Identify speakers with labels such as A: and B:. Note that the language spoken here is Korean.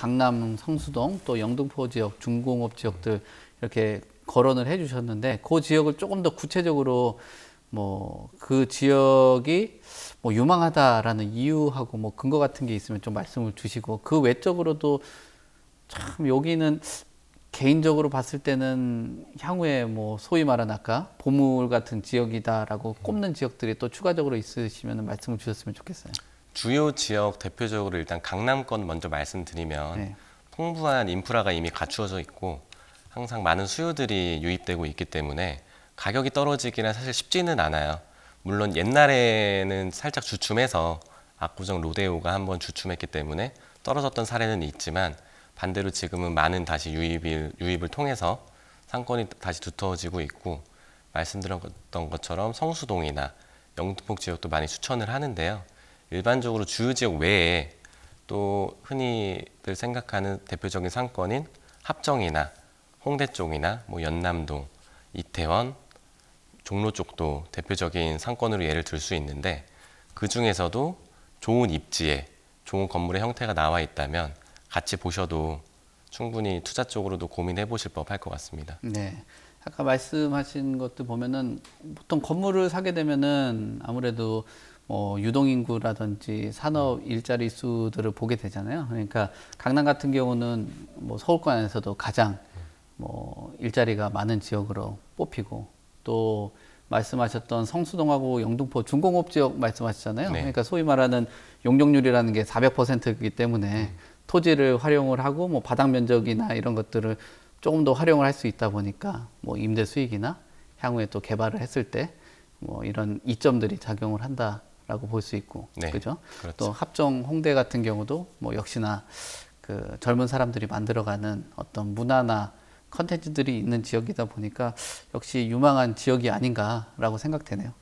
A: 강남 성수동 또 영등포 지역 중공업 지역들 이렇게 거론을 해 주셨는데 그 지역을 조금 더 구체적으로 뭐 그 지역이 뭐 유망하다라는 이유하고 뭐 근거 같은 게 있으면 좀 말씀을 주시고 그 외적으로도 참 여기는 개인적으로 봤을 때는 향후에 뭐 소위 말한 아까 보물 같은 지역이다라고 음. 꼽는 지역들이 또 추가적으로 있으시면 말씀을 주셨으면 좋겠어요.
B: 주요 지역 대표적으로 일단 강남권 먼저 말씀드리면 네. 풍부한 인프라가 이미 갖추어져 있고 항상 많은 수요들이 유입되고 있기 때문에 가격이 떨어지기는 사실 쉽지는 않아요. 물론 옛날에는 살짝 주춤해서 압구정 로데오가 한번 주춤했기 때문에 떨어졌던 사례는 있지만 반대로 지금은 많은 다시 유입을, 유입을 통해서 상권이 다시 두터워지고 있고 말씀드렸던 것처럼 성수동이나 영등포 지역도 많이 추천을 하는데요. 일반적으로 주요 지역 외에 또 흔히들 생각하는 대표적인 상권인 합정이나 홍대 쪽이나 뭐 연남동, 이태원, 종로 쪽도 대표적인 상권으로 예를 들 수 있는데 그 중에서도 좋은 입지에 좋은 건물의 형태가 나와 있다면 같이 보셔도 충분히 투자 쪽으로도 고민해 보실 법 할 것 같습니다.
A: 네. 아까 말씀하신 것도 보면은 보통 건물을 사게 되면은 아무래도 뭐 유동인구라든지 산업 일자리 수들을 보게 되잖아요. 그러니까 강남 같은 경우는 뭐 서울권 안에서도 가장 뭐 일자리가 많은 지역으로 뽑히고 또 말씀하셨던 성수동하고 영등포 중공업 지역 말씀하셨잖아요. 네. 그러니까 소위 말하는 용적률이라는 게 400%이기 때문에 네. 토지를 활용을 하고 뭐 바닥 면적이나 이런 것들을 조금 더 활용을 할 수 있다 보니까 뭐 임대 수익이나 향후에 또 개발을 했을 때뭐 이런 이점들이 작용을 한다 라고 볼 수 있고 네. 그죠? 그렇죠. 또 합정 홍대 같은 경우도 뭐 역시나 그 젊은 사람들이 만들어가는 어떤 문화나 컨텐츠들이 있는 지역이다 보니까 역시 유망한 지역이 아닌가라고 생각되네요.